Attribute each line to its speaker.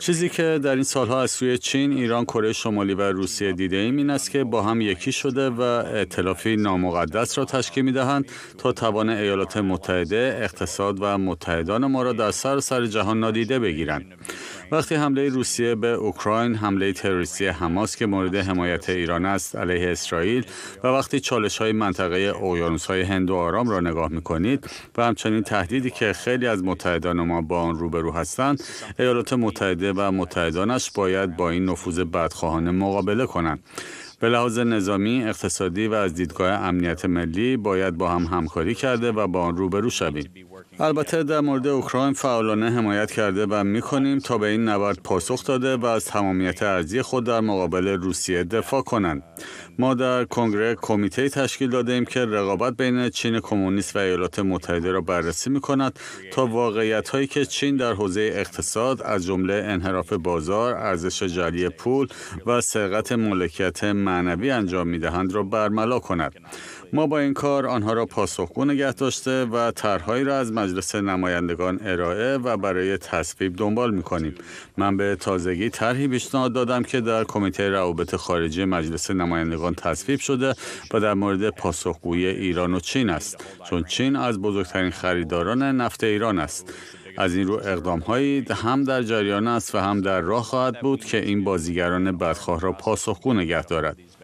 Speaker 1: چیزی که در این سالها از سوی چین، ایران، کره شمالی و روسیه دیده ایم این است که با هم یکی شده و اطلافی نامقدس را تشکیل می دهند تا توان ایالات متحده، اقتصاد و متحدان ما را در سر سر جهان نادیده بگیرند. وقتی حمله روسیه به اوکراین حمله تروریستی حماس که مورد حمایت ایران است علیه اسرائیل و وقتی چالش های منطقه اویانوس های هند و آرام را نگاه می کنید و همچنین تهدیدی که خیلی از متحدان ما با آن روبرو هستند ایالات متحده و متحدانش باید با این نفوذ بدخواهانه مقابله کنند به لحاظ نظامی، اقتصادی و از دیدگاه امنیت ملی باید با هم همکاری کرده و با آن روبرو شویم. البته در مورد اوکراین فعالانه حمایت کرده و میکنیم تا به این نبرد پاسخ داده و از تمامیت ارزی خود در مقابل روسیه دفاع کنند. ما در کنگره کمیته تشکیل دادیم که رقابت بین چین کمونیست و ایالات متحده را بررسی می کند تا واقعیت هایی که چین در حوزه اقتصاد از جمله انحراف بازار، ارزش جلی پول و سرقت مالکیت من معنوی انجام می را برملا کند. ما با این کار آنها را پاسخگو نگه داشته و طرحهایی را از مجلس نمایندگان ارائه و برای تصویب دنبال می کنیم. من به تازگی طرحی پیشنهاد دادم که در کمیته روابط خارجی مجلس نمایندگان تصویب شده و در مورد پاسخگویی ایران و چین است چون چین از بزرگترین خریداران نفت ایران است. از این رو اقدام هایی هم در جریان است و هم در راه خواهد بود که این بازیگران بدخواه را پاسخگو نگه دارد